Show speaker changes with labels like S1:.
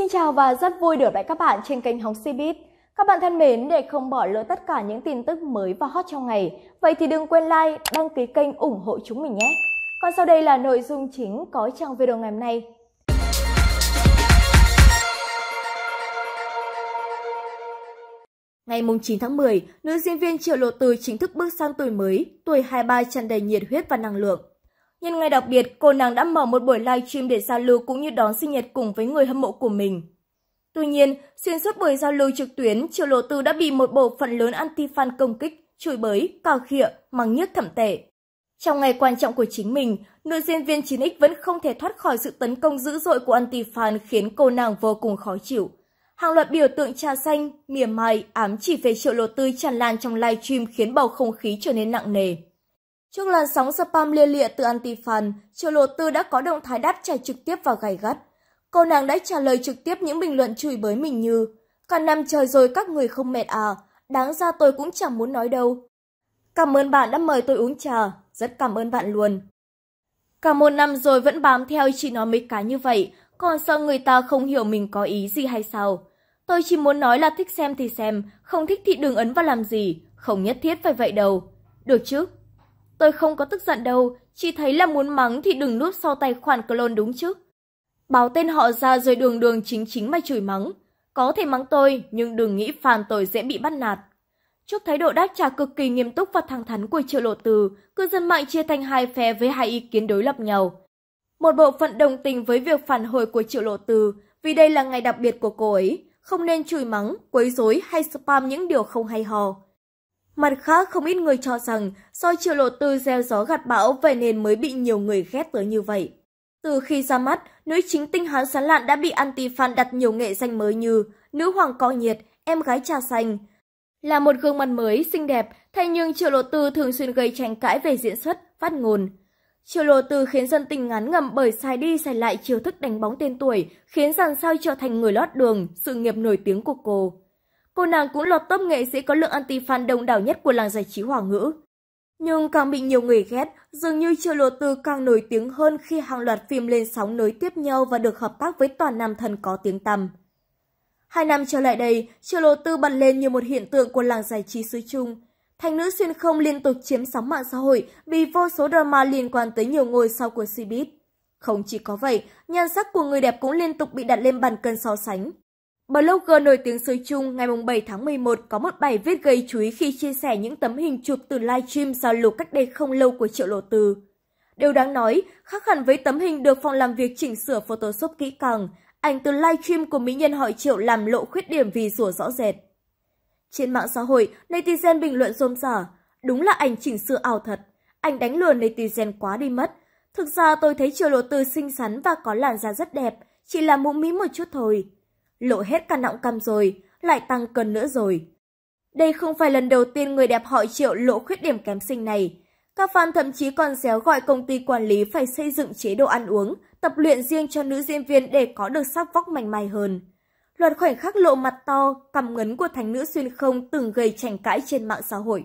S1: Xin chào và rất vui được gặp lại các bạn trên kênh Hóng Cbiz. Các bạn thân mến, để không bỏ lỡ tất cả những tin tức mới và hot trong ngày, vậy thì đừng quên like, đăng ký kênh ủng hộ chúng mình nhé. Còn sau đây là nội dung chính có trong video ngày hôm nay. Ngày 9 tháng 10, nữ diễn viên Triệu Lộ Từ chính thức bước sang tuổi mới, tuổi 23 tràn đầy nhiệt huyết và năng lượng. Nhân ngày đặc biệt, cô nàng đã mở một buổi livestream để giao lưu cũng như đón sinh nhật cùng với người hâm mộ của mình. Tuy nhiên, xuyên suốt buổi giao lưu trực tuyến, Triệu Lộ Tư đã bị một bộ phận lớn anti-fan công kích, chửi bới, cào khịa, mắng nhức thẩm tệ. Trong ngày quan trọng của chính mình, nữ diễn viên 9X vẫn không thể thoát khỏi sự tấn công dữ dội của anti-fan khiến cô nàng vô cùng khó chịu. Hàng loạt biểu tượng trà xanh, mỉa mai, ám chỉ về Triệu Lộ Tư tràn lan trong livestream khiến bầu không khí trở nên nặng nề. Trước làn sóng spam lia lịa từ anti-fan, Triệu Lộ Tư đã có động thái đáp trả trực tiếp và gay gắt. Cô nàng đã trả lời trực tiếp những bình luận chửi bới mình như Cả năm trời rồi các người không mệt à, đáng ra tôi cũng chẳng muốn nói đâu. Cảm ơn bạn đã mời tôi uống trà, rất cảm ơn bạn luôn. Cả một năm rồi vẫn bám theo chỉ nói mấy cái như vậy, còn sợ người ta không hiểu mình có ý gì hay sao. Tôi chỉ muốn nói là thích xem thì xem, không thích thì đừng ấn vào làm gì, không nhất thiết phải vậy đâu. Được chứ? Tôi không có tức giận đâu, chỉ thấy là muốn mắng thì đừng núp sau tài khoản clone đúng chứ. Báo tên họ ra rồi đường đường chính chính mà chửi mắng. Có thể mắng tôi, nhưng đừng nghĩ phàn tôi dễ bị bắt nạt. Trước thái độ đáp trả cực kỳ nghiêm túc và thẳng thắn của Triệu Lộ Từ, cư dân mạng chia thành hai phe với hai ý kiến đối lập nhau. Một bộ phận đồng tình với việc phản hồi của Triệu Lộ Từ vì đây là ngày đặc biệt của cô ấy, không nên chửi mắng, quấy rối hay spam những điều không hay hò. Mặt khác, không ít người cho rằng do triệu lộ tư gieo gió gặt bão về nên mới bị nhiều người ghét tới như vậy. Từ khi ra mắt, nữ chính tinh hán sán lạn đã bị anti-fan đặt nhiều nghệ danh mới như Nữ hoàng co nhiệt, Em gái trà xanh. Là một gương mặt mới, xinh đẹp, thế nhưng triệu lộ tư thường xuyên gây tranh cãi về diễn xuất, phát ngôn. Triệu lộ tư khiến dân tình ngán ngầm bởi sai đi sai lại chiêu thức đánh bóng tên tuổi, khiến dàn sao trở thành người lót đường, sự nghiệp nổi tiếng của cô. Cô nàng cũng lọt top nghệ sĩ có lượng anti-fan đông đảo nhất của làng giải trí hoàng ngữ. Nhưng càng bị nhiều người ghét, dường như Triệu Lộ Tư càng nổi tiếng hơn khi hàng loạt phim lên sóng nối tiếp nhau và được hợp tác với toàn nam thần có tiếng tăm. Hai năm trở lại đây, Triệu Lộ Tư bật lên như một hiện tượng của làng giải trí xứ Trung. Thành nữ xuyên không liên tục chiếm sóng mạng xã hội vì vô số drama liên quan tới nhiều ngôi sao của showbiz. Không chỉ có vậy, nhan sắc của người đẹp cũng liên tục bị đặt lên bàn cân so sánh. Blogger nổi tiếng xứ Trung ngày 7 tháng 11 có một bài viết gây chú ý khi chia sẻ những tấm hình chụp từ livestream giao lưu cách đây không lâu của Triệu Lộ Từ. Điều đáng nói, khác hẳn với tấm hình được phòng làm việc chỉnh sửa Photoshop kỹ càng, ảnh từ livestream của mỹ nhân hỏi Triệu làm lộ khuyết điểm vì rủa rõ rệt. Trên mạng xã hội, netizen bình luận rôm rả, đúng là ảnh chỉnh sửa ảo thật, ảnh đánh lừa netizen quá đi mất. Thực ra tôi thấy Triệu Lộ Từ xinh xắn và có làn da rất đẹp, chỉ là mũm mí một chút thôi lộ hết cả nọng cam rồi, lại tăng cân nữa rồi. Đây không phải lần đầu tiên người đẹp họ triệu lộ khuyết điểm kém sinh này. Các fan thậm chí còn réo gọi công ty quản lý phải xây dựng chế độ ăn uống, tập luyện riêng cho nữ diễn viên để có được sắc vóc mảnh mai hơn. Loạt khoảnh khắc lộ mặt to, cằm ngấn của thánh nữ xuyên không từng gây tranh cãi trên mạng xã hội.